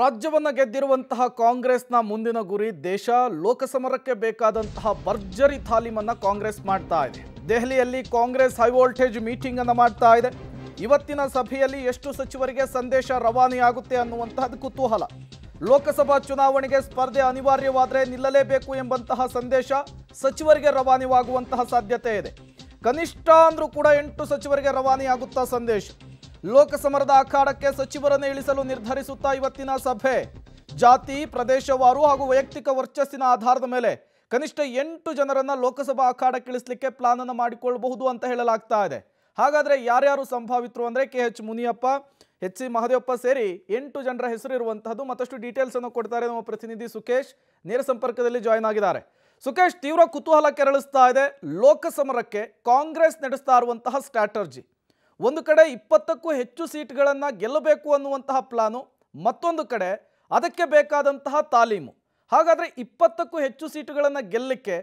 ರಾಜ್ಯವನ್ನು ಗೆದ್ದಿರುವಂತಹ ಕಾಂಗ್ರೆಸ್ನ ಮುಂದಿನ ಗುರಿ ದೇಶ ಲೋಕಸಮರಕ್ಕೆ ಬೇಕಾದಂತಹ ಭರ್ಜರಿ ತಾಲೀಮನ್ನು ಕಾಂಗ್ರೆಸ್ ಮಾಡ್ತಾ ಇದೆ ದೆಹಲಿಯಲ್ಲಿ ಕಾಂಗ್ರೆಸ್ ಹೈ ವೋಲ್ಟೇಜ್ ಮೀಟಿಂಗ್ ಅನ್ನು ಮಾಡ್ತಾ ಇದೆ ಇವತ್ತಿನ ಸಭೆಯಲ್ಲಿ ಎಷ್ಟು ಸಚಿವರಿಗೆ ಸಂದೇಶ ರವಾನೆಯಾಗುತ್ತೆ ಅನ್ನುವಂತಹದ್ದು ಕುತೂಹಲ ಲೋಕಸಭಾ ಚುನಾವಣೆಗೆ ಸ್ಪರ್ಧೆ ಅನಿವಾರ್ಯವಾದರೆ ನಿಲ್ಲಲೇಬೇಕು ಎಂಬಂತಹ ಸಂದೇಶ ಸಚಿವರಿಗೆ ರವಾನೆಯಾಗುವಂತಹ ಸಾಧ್ಯತೆ ಇದೆ ಕನಿಷ್ಠ ಅಂದ್ರೂ ಕೂಡ ಎಂಟು ಸಚಿವರಿಗೆ ರವಾನೆಯಾಗುತ್ತಾ ಸಂದೇಶ ಲೋಕಸಮರದ ಅಖಾಡಕ್ಕೆ ಸಚಿವರನ್ನು ಇಳಿಸಲು ನಿರ್ಧರಿಸುತ್ತಾ ಇವತ್ತಿನ ಸಭೆ ಜಾತಿ ಪ್ರದೇಶವಾರು ಹಾಗೂ ವೈಯಕ್ತಿಕ ವರ್ಚಸ್ಸಿನ ಆಧಾರದ ಮೇಲೆ ಕನಿಷ್ಠ ಎಂಟು ಜನರನ್ನ ಲೋಕಸಭಾ ಅಖಾಡಕ್ಕೆ ಇಳಿಸಲಿಕ್ಕೆ ಪ್ಲಾನ್ ಅನ್ನು ಮಾಡಿಕೊಳ್ಳಬಹುದು ಅಂತ ಹೇಳಲಾಗ್ತಾ ಇದೆ ಹಾಗಾದ್ರೆ ಯಾರ್ಯಾರು ಸಂಭಾವಿತರು ಅಂದ್ರೆ ಕೆ ಎಚ್ ಮುನಿಯಪ್ಪ ಎಚ್ ಸಿ ಮಹದೇವಪ್ಪ ಸೇರಿ ಎಂಟು ಜನರ ಹೆಸರು ಇರುವಂತಹದ್ದು ಮತ್ತಷ್ಟು ಡೀಟೇಲ್ಸ್ ಅನ್ನು ಕೊಡ್ತಾರೆ ನಮ್ಮ ಪ್ರತಿನಿಧಿ ಸುಖೇಶ್ ನೇರ ಸಂಪರ್ಕದಲ್ಲಿ ಜಾಯ್ನ್ ಆಗಿದ್ದಾರೆ ಸುಖೇಶ್ ತೀವ್ರ ಕುತೂಹಲ ಕೆರಳಿಸ್ತಾ ಇದೆ ಲೋಕಸಮರಕ್ಕೆ ಕಾಂಗ್ರೆಸ್ ನಡೆಸ್ತಾ ಇರುವಂತಹ ಸ್ಟ್ರಾಟರ್ಜಿ ಒಂದು ಕಡೆ ಇಪ್ಪತ್ತಕ್ಕೂ ಹೆಚ್ಚು ಸೀಟ್ಗಳನ್ನು ಗೆಲ್ಲಬೇಕು ಅನ್ನುವಂತಹ ಪ್ಲಾನು ಮತ್ತೊಂದು ಕಡೆ ಅದಕ್ಕೆ ಬೇಕಾದಂತಹ ತಾಲೀಮು ಹಾಗಾದರೆ ಇಪ್ಪತ್ತಕ್ಕೂ ಹೆಚ್ಚು ಸೀಟುಗಳನ್ನು ಗೆಲ್ಲಕ್ಕೆ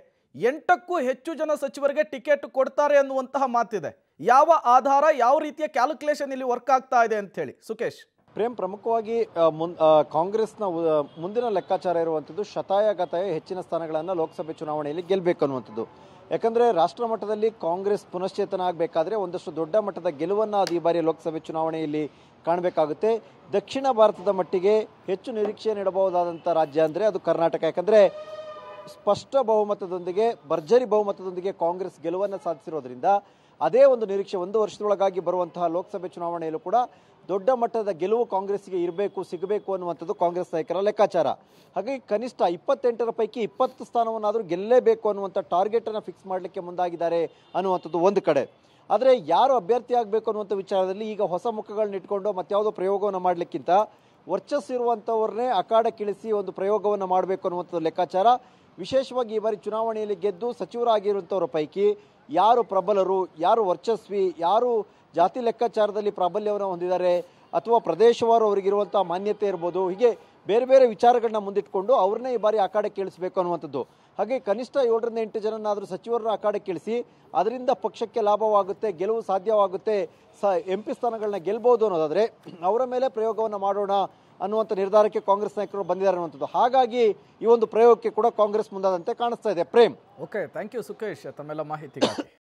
ಎಂಟಕ್ಕೂ ಹೆಚ್ಚು ಜನ ಸಚಿವರಿಗೆ ಟಿಕೆಟ್ ಕೊಡ್ತಾರೆ ಅನ್ನುವಂತಹ ಮಾತಿದೆ ಯಾವ ಆಧಾರ ಯಾವ ರೀತಿಯ ಕ್ಯಾಲ್ಕುಲೇಷನ್ ಇಲ್ಲಿ ವರ್ಕ್ ಆಗ್ತಾ ಇದೆ ಅಂಥೇಳಿ ಸುಕೇಶ್ ಪ್ರೇಮ್ ಪ್ರಮುಖವಾಗಿ ಮುನ್ ಕಾಂಗ್ರೆಸ್ನ ಮುಂದಿನ ಲೆಕ್ಕಾಚಾರ ಇರುವಂಥದ್ದು ಶತಾಯಗತಾಯ ಹೆಚ್ಚಿನ ಸ್ಥಾನಗಳನ್ನು ಲೋಕಸಭೆ ಚುನಾವಣೆಯಲ್ಲಿ ಗೆಲ್ಲಬೇಕು ಅನ್ನುವಂಥದ್ದು ಯಾಕಂದರೆ ರಾಷ್ಟ್ರ ಮಟ್ಟದಲ್ಲಿ ಕಾಂಗ್ರೆಸ್ ಪುನಶ್ಚೇತನ ಆಗಬೇಕಾದ್ರೆ ಒಂದಷ್ಟು ದೊಡ್ಡ ಮಟ್ಟದ ಗೆಲುವನ್ನು ಅದು ಈ ಬಾರಿ ಲೋಕಸಭೆ ಚುನಾವಣೆಯಲ್ಲಿ ಕಾಣಬೇಕಾಗುತ್ತೆ ದಕ್ಷಿಣ ಭಾರತದ ಮಟ್ಟಿಗೆ ಹೆಚ್ಚು ನಿರೀಕ್ಷೆ ನೀಡಬಹುದಾದಂಥ ರಾಜ್ಯ ಅಂದರೆ ಅದು ಕರ್ನಾಟಕ ಯಾಕಂದರೆ ಸ್ಪಷ್ಟ ಬಹುಮತದೊಂದಿಗೆ ಭರ್ಜರಿ ಬಹುಮತದೊಂದಿಗೆ ಕಾಂಗ್ರೆಸ್ ಗೆಲುವನ್ನು ಸಾಧಿಸಿರೋದ್ರಿಂದ ಅದೇ ಒಂದು ನಿರೀಕ್ಷೆ ಒಂದು ವರ್ಷದೊಳಗಾಗಿ ಬರುವಂತಹ ಲೋಕಸಭೆ ಚುನಾವಣೆಯಲ್ಲೂ ಕೂಡ ದೊಡ್ಡ ಮಟ್ಟದ ಗೆಲುವು ಕಾಂಗ್ರೆಸ್ಗೆ ಇರಬೇಕು ಸಿಗಬೇಕು ಅನ್ನುವಂಥದ್ದು ಕಾಂಗ್ರೆಸ್ ನಾಯಕರ ಲೆಕ್ಕಾಚಾರ ಹಾಗಾಗಿ ಕನಿಷ್ಠ ಇಪ್ಪತ್ತೆಂಟರ ಪೈಕಿ ಇಪ್ಪತ್ತು ಸ್ಥಾನವನ್ನಾದರೂ ಗೆಲ್ಲಲೇಬೇಕು ಅನ್ನುವಂಥ ಟಾರ್ಗೆಟನ್ನು ಫಿಕ್ಸ್ ಮಾಡಲಿಕ್ಕೆ ಮುಂದಾಗಿದ್ದಾರೆ ಅನ್ನುವಂಥದ್ದು ಒಂದು ಕಡೆ ಆದರೆ ಯಾರು ಅಭ್ಯರ್ಥಿ ಆಗಬೇಕು ಅನ್ನುವಂಥ ವಿಚಾರದಲ್ಲಿ ಈಗ ಹೊಸ ಮುಖಗಳನ್ನ ಇಟ್ಕೊಂಡು ಮತ್ತಾವುದೋ ಪ್ರಯೋಗವನ್ನು ಮಾಡಲಿಕ್ಕಿಂತ ವರ್ಚಸ್ಸಿರುವಂಥವ್ರನ್ನೇ ಅಖಾಡಕ್ಕಿಳಿಸಿ ಒಂದು ಪ್ರಯೋಗವನ್ನು ಮಾಡಬೇಕು ಅನ್ನುವಂಥದ್ದು ಲೆಕ್ಕಾಚಾರ ವಿಶೇಷವಾಗಿ ಈ ಬಾರಿ ಚುನಾವಣೆಯಲ್ಲಿ ಗೆದ್ದು ಸಚಿವರಾಗಿರುವಂಥವ್ರ ಪೈಕಿ ಯಾರು ಪ್ರಬಲರು ಯಾರು ವರ್ಚಸ್ವಿ ಯಾರು ಜಾತಿ ಲೆಕ್ಕಾಚಾರದಲ್ಲಿ ಪ್ರಾಬಲ್ಯವನ್ನು ಹೊಂದಿದ್ದಾರೆ ಅಥವಾ ಪ್ರದೇಶವಾರು ಅವರಿಗಿರುವಂಥ ಮಾನ್ಯತೆ ಇರ್ಬೋದು ಹೀಗೆ ಬೇರೆ ಬೇರೆ ವಿಚಾರಗಳನ್ನ ಮುಂದಿಟ್ಕೊಂಡು ಅವ್ರನ್ನೇ ಈ ಬಾರಿ ಆ ಕಡೆ ಕೇಳಿಸ್ಬೇಕು ಅನ್ನುವಂಥದ್ದು ಹಾಗೆ ಕನಿಷ್ಠ ಏಳರಿಂದ ಎಂಟು ಜನನಾದರೂ ಸಚಿವರನ್ನ ಆ ಕಡೆ ಕೇಳಿಸಿ ಅದರಿಂದ ಪಕ್ಷಕ್ಕೆ ಲಾಭವಾಗುತ್ತೆ ಗೆಲುವು ಸಾಧ್ಯವಾಗುತ್ತೆ ಸ ಎಂ ಪಿ ಸ್ಥಾನಗಳನ್ನ ಗೆಲ್ಬೋದು ಅನ್ನೋದಾದರೆ ಅವರ ಮೇಲೆ ಪ್ರಯೋಗವನ್ನು ಮಾಡೋಣ ಅನ್ನುವಂಥ ನಿರ್ಧಾರಕ್ಕೆ ಕಾಂಗ್ರೆಸ್ ನಾಯಕರು ಬಂದಿದ್ದಾರೆ ಅನ್ನುವಂಥದ್ದು ಹಾಗಾಗಿ ಈ ಒಂದು ಪ್ರಯೋಗಕ್ಕೆ ಕೂಡ ಕಾಂಗ್ರೆಸ್ ಮುಂದಾದಂತೆ ಕಾಣಿಸ್ತಾ ಇದೆ Prem okay thank you Sukhesh ತಮ್ಮೆಲ್ಲ ಮಾಹಿತಿ